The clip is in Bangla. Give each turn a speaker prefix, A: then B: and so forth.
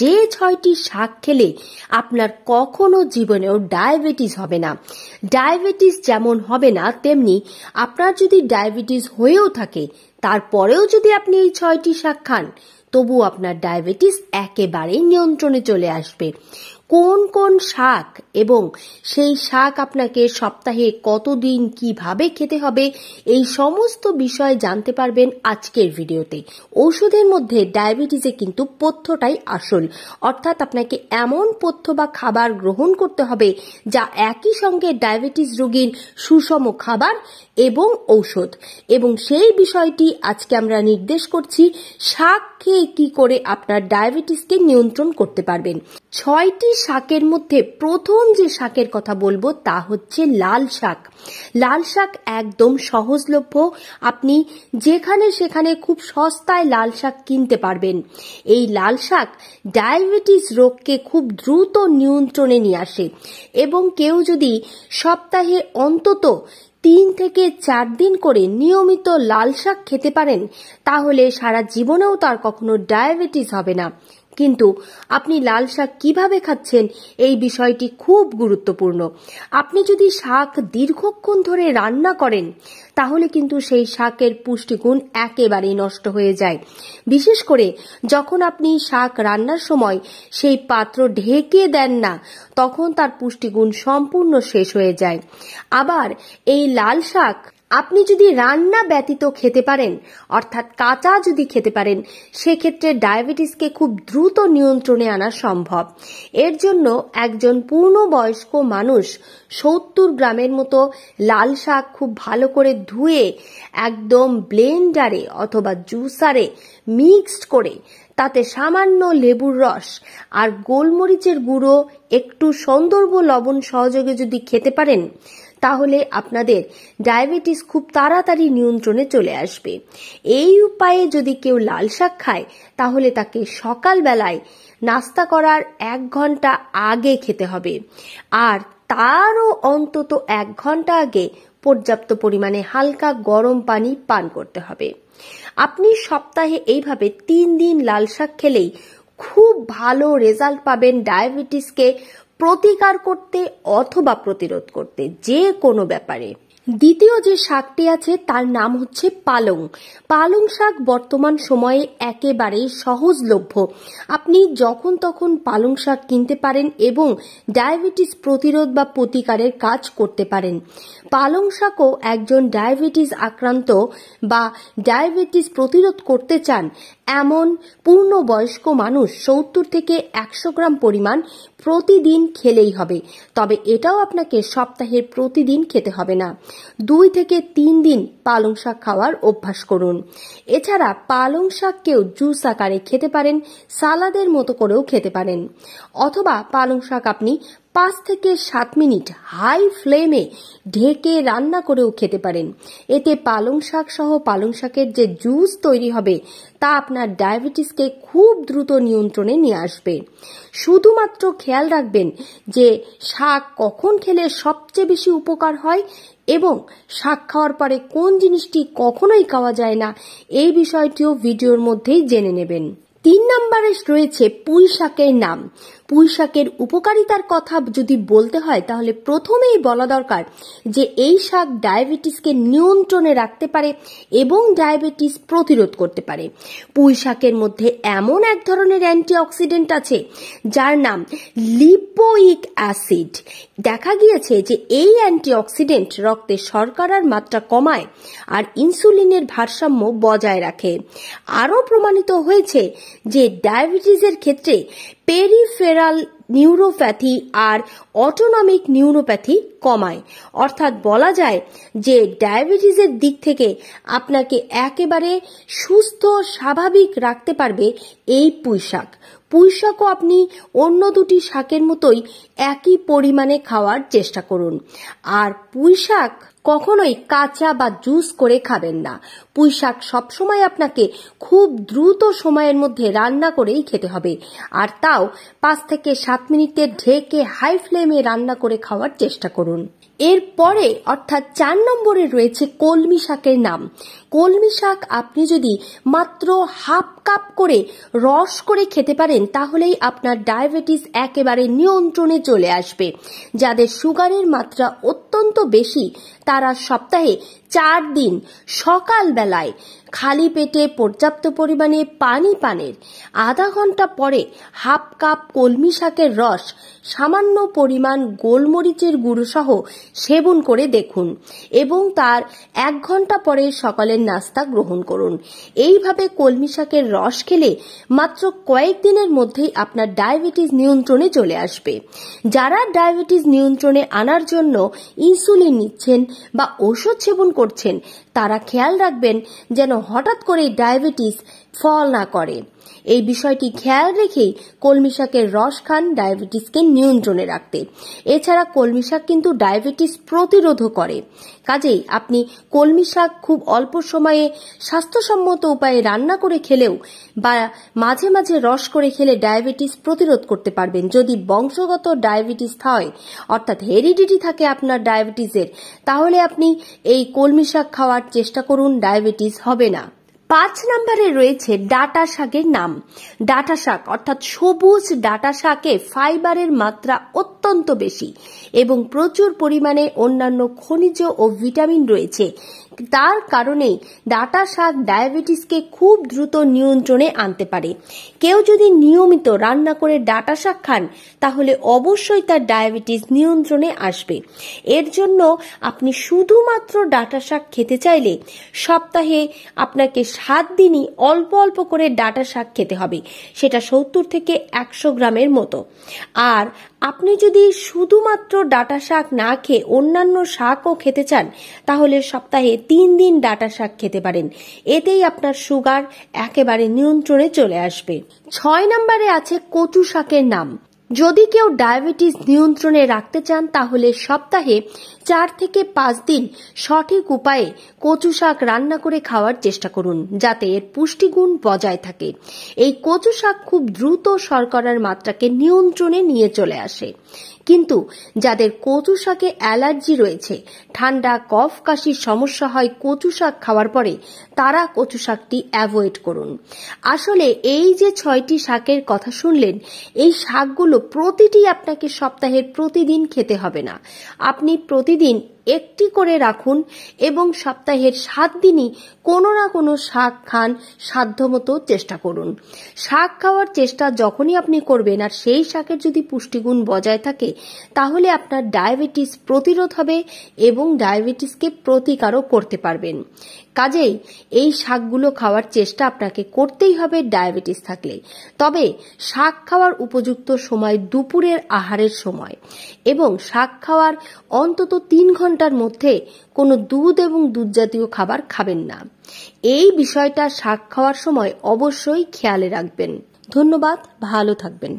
A: যে ছয়টি শাক খেলে আপনার কখনো জীবনেও ডায়াবেটিস হবে না ডায়াবেটিস যেমন হবে না তেমনি আপনার যদি ডায়াবেটিস হয়েও থাকে তারপরেও যদি আপনি এই ছয়টি শাক খান তবু আপনার ডায়াবেটিস একেবারেই নিয়ন্ত্রণে চলে আসবে কোন কোন শাক এবং সেই শাক আপনাকে সপ্তাহে কতদিন কিভাবে খেতে হবে এই সমস্ত বিষয় জানতে পারবেন আজকের ভিডিওতে ওষুধের মধ্যে ডায়াবেটিসে কিন্তু পথ্যটাই আসল অর্থাৎ আপনাকে এমন পথ্য বা খাবার গ্রহণ করতে হবে যা একই সঙ্গে ডায়াবেটিস রোগীর সুষম খাবার এবং ঔষধ এবং সেই বিষয়টি আজকে আমরা নির্দেশ করছি শাক খেয়ে কি করে আপনার ডায়াবেটিসকে নিয়ন্ত্রণ করতে পারবেন ছয়টি শাকের মধ্যে প্রথম যে শাকের কথা বলবো তা হচ্ছে লাল শাক লাল শাক একদম সহজলভ্য আপনি যেখানে সেখানে খুব সস্তায় লাল শাক কিনতে পারবেন এই লাল শাক ডায়াবেটিস রোগকে খুব দ্রুত নিয়ন্ত্রণে নিয়ে আসে এবং কেউ যদি সপ্তাহে অন্তত তিন থেকে চার দিন করে নিয়মিত লাল শাক খেতে পারেন তাহলে সারা জীবনেও তার কখনো ডায়াবেটিস হবে না কিন্তু আপনি লাল শাক কিভাবে খাচ্ছেন এই বিষয়টি খুব গুরুত্বপূর্ণ আপনি যদি শাক দীর্ঘক্ষণ ধরে রান্না করেন তাহলে কিন্তু সেই শাকের পুষ্টিগুণ একেবারেই নষ্ট হয়ে যায় বিশেষ করে যখন আপনি শাক রান্নার সময় সেই পাত্র ঢেকে দেন না তখন তার পুষ্টিগুণ সম্পূর্ণ শেষ হয়ে যায় আবার এই লাল শাক আপনি যদি রান্না ব্যতীত খেতে পারেন অর্থাৎ কাঁচা যদি খেতে পারেন সেক্ষেত্রে ডায়াবেটিসকে খুব দ্রুত নিয়ন্ত্রণে আনা সম্ভব এর জন্য একজন পূর্ণবয়স্ক মানুষ সত্তর গ্রামের মতো লাল শাক খুব ভালো করে ধুয়ে একদম ব্লেন্ডারে অথবা জুসারে মিক্সড করে তাতে সামান্য লেবুর রস আর গোলমরিচের গুঁড়ো একটু সৌন্দর্য লবণ সহযোগে যদি খেতে পারেন তাহলে আপনাদের ডায়াবেটিস খুব তাড়াতাড়ি নিয়ন্ত্রণে চলে আসবে এই উপায়ে যদি কেউ লাল শাক খায় তাহলে তাকে সকালবেলায় নাস্তা করার এক ঘন্টা আগে খেতে হবে আর তারও অন্তত এক ঘন্টা আগে পর্যাপ্ত পরিমাণে হালকা গরম পানি পান করতে হবে আপনি সপ্তাহে এইভাবে তিন দিন লাল শাক খেলেই খুব ভালো রেজাল্ট পাবেন ডায়াবেটিসকে প্রতিকার করতে অথবা প্রতিরোধ করতে যে কোনো ব্যাপারে দ্বিতীয় যে শাকটি আছে তার নাম হচ্ছে পালং পালং শাক বর্তমান সময়ে একেবারে সহজলভ্য আপনি যখন তখন পালং শাক কিনতে পারেন এবং ডায়াবেটিস প্রতিরোধ বা প্রতিকারের কাজ করতে পারেন পালং শাকও একজন ডায়াবেটিস আক্রান্ত বা ডায়াবেটিস প্রতিরোধ করতে চান এমন পূর্ণবয়স্ক মানুষ সত্তর থেকে একশো গ্রাম পরিমাণ প্রতিদিন খেলেই হবে তবে এটাও আপনাকে সপ্তাহের প্রতিদিন খেতে হবে না দুই থেকে তিন দিন পালং শাক খাওয়ার অভ্যাস করুন এছাড়া পালং শাককেও জুস আকারে খেতে পারেন সালাদের মতো করেও খেতে পারেন অথবা পালং শাক আপনি পাঁচ থেকে সাত মিনিট হাই ফ্লেমে ঢেকে রান্না করেও খেতে পারেন এতে পালং শাক সহ পালং শাকের যে জুস তৈরি হবে তা আপনার ডায়াবেটিসকে খুব দ্রুত নিয়ন্ত্রণে নিয়ে আসবে শুধুমাত্র খেয়াল রাখবেন যে শাক কখন খেলে সবচেয়ে বেশি উপকার হয় এবং শাক খাওয়ার পরে কোন জিনিসটি কখনোই খাওয়া যায় না এই বিষয়টিও ভিডিওর মধ্যেই জেনে নেবেন তিন নম্বরে রয়েছে পুঁই শাকের নাম পুঁইশাকের উপকারিতার কথা যদি বলতে হয় তাহলে প্রথমেই বলা দরকার যে এই শাক ডায়াবেটিসকে নিয়ন্ত্রণে রাখতে পারে এবং ডায়াবেটিস প্রতিরোধ করতে পারে পুঁইশাকের মধ্যে এমন এক ধরনের অ্যান্টিঅক্সিডেন্ট আছে যার নাম লিপোইক অ্যাসিড দেখা গিয়েছে যে এই অ্যান্টিঅক্সিডেন্ট রক্তে শর্করার মাত্রা কমায় আর ইনসুলিনের ভারসাম্য বজায় রাখে আরও প্রমাণিত হয়েছে যে ডায়াবেটিসের ক্ষেত্রে পেরিফেরাল নিউরোপ্যাথি আর অটোনমিক নিউরোপ্যাথি কমায় অর্থাৎ বলা যায় যে ডায়াবেটিসের দিক থেকে আপনাকে একেবারে সুস্থ স্বাভাবিক রাখতে পারবে এই পুঁইশাক পুঁইশাকও আপনি অন্য দুটি শাকের মতোই একই পরিমাণে খাওয়ার চেষ্টা করুন আর পুঁইশাক কখনোই কাঁচা বা জুস করে খাবেন না পুঁই শাক সবসময় আপনাকে খুব দ্রুত সময়ের মধ্যে রান্না করেই খেতে হবে আর তাও পাঁচ থেকে সাত মিনিটে ঢেকে হাই ফ্লেমে রান্না করে খাওয়ার চেষ্টা করুন এরপরে অর্থাৎ চার নম্বরে রয়েছে কলমি শাকের নাম কলমি শাক আপনি যদি মাত্র হাফ কাপ করে রস করে খেতে পারেন তাহলেই আপনার ডায়াবেটিস একেবারে নিয়ন্ত্রণে চলে আসবে যাদের সুগারের মাত্রা অত্যন্ত বেশি তারা সপ্তাহে চার দিন সকালবেলায় খালি পেটে পর্যাপ্ত পরিমাণে পানি পানের আধা ঘন্টা পরে হাফ কাপ কলমি শাকের রস সামান্য পরিমাণ গোলমরিচের গুঁড়ো সহ সেবন করে দেখুন এবং তার এক ঘন্টা পরে সকালের নাস্তা গ্রহণ করুন এইভাবে কলমি শাকের রস খেলে মাত্র কয়েকদিনের মধ্যেই আপনার ডায়াবেটিস নিয়ন্ত্রণে চলে আসবে যারা ডায়াবেটিস নিয়ন্ত্রণে আনার জন্য ইনসুলিন নিচ্ছেন বা ওষুধ সেবন করছেন তারা খেয়াল রাখবেন যেন হঠাৎ করে ডায়াবেটিস ফল না করে এই বিষয়টি খেয়াল রেখেই কলমি শাকের রস খান ডায়াবেটিসকে নিয়ন্ত্রণে রাখতে এছাড়া কলমি শাক কিন্তু ডায়াবেটিস প্রতিরোধও করে কাজেই আপনি কলমি শাক খুব অল্প সময়ে স্বাস্থ্যসম্মত উপায়ে রান্না করে খেলেও বা মাঝে মাঝে রস করে খেলে ডায়াবেটিস প্রতিরোধ করতে পারবেন যদি বংশগত ডায়াবেটিস হয় অর্থাৎ হেরিডিটি থাকে আপনার ডায়াবেটিসের তাহলে আপনি এই কলমি শাক খাওয়ার করার চেষ্টা করুন ডায়াবেটিস হবে না পাঁচ নম্বরে রয়েছে ডাটা শাকের নাম ডাটা শাক অর্থাৎ সবুজ ডাটা শাকে ফাইবারের মাত্রা অত্যন্ত বেশি এবং প্রচুর পরিমাণে অন্যান্য খনিজ ও ভিটামিন রয়েছে তার কারণেই ডাটা শাক ডায়াবেটিসকে খুব দ্রুত নিয়ন্ত্রণে আনতে পারে কেউ যদি নিয়মিত রান্না করে ডাটা শাক খান তাহলে অবশ্যই তার ডায়াবেটিস নিয়ন্ত্রণে আসবে এর জন্য আপনি শুধুমাত্র ডাটা শাক খেতে চাইলে সপ্তাহে আপনাকে সাত দিনই অল্প অল্প করে ডাটা শাক খেতে হবে সেটা সত্তর থেকে একশো গ্রামের মতো আর আপনি যদি শুধুমাত্র ডাটা শাক না খেয়ে অন্যান্য শাকও খেতে চান তাহলে সপ্তাহে তিন দিন ডাটা শাক খেতে পারেন এতেই আপনার সুগার একেবারে নিয়ন্ত্রণে চলে আসবে ছয় নম্বরে আছে কচু শাকের নাম যদি কেউ ডায়াবেটিস নিয়ন্ত্রণে রাখতে চান তাহলে সপ্তাহে চার থেকে পাঁচ দিন সঠিক উপায়ে কচু শাক রান্না করে খাওয়ার চেষ্টা করুন যাতে এর পুষ্টিগুণ বজায় থাকে এই কচু শাক খুব দ্রুত শর্করার মাত্রাকে নিয়ন্ত্রণে নিয়ে চলে আসে কিন্তু যাদের কচু শাকে অ্যালার্জি রয়েছে ঠান্ডা কফ কাশির সমস্যা হয় কচু শাক খাওয়ার পরে তারা কচু শাকটি অ্যাভয়েড করুন আসলে এই যে ছয়টি শাকের কথা শুনলেন এই শাকগুলো প্রতিটি আপনাকে সপ্তাহের প্রতিদিন খেতে হবে না আপনি প্রতিদিন একটি করে রাখুন এবং সপ্তাহের সাত দিনই কোনো না কোনো শাক খান সাধ্যমতো চেষ্টা করুন শাক খাওয়ার চেষ্টা যখনই আপনি করবেন আর সেই শাকের যদি পুষ্টিগুণ বজায় থাকে তাহলে আপনার ডায়াবেটিস প্রতিরোধ হবে এবং ডায়াবেটিসকে প্রতিকারও করতে পারবেন কাজেই এই শাকগুলো খাওয়ার চেষ্টা আপনাকে করতেই হবে ডায়াবেটিস থাকলে তবে শাক খাওয়ার উপযুক্ত সময় দুপুরের আহারের সময় এবং শাক খাওয়ার অন্তত তিন ঘন্টার মধ্যে কোনো দুধ এবং দুধ জাতীয় খাবার খাবেন না এই বিষয়টা শাক খাওয়ার সময় অবশ্যই খেয়ালে রাখবেন ধন্যবাদ ভালো থাকবেন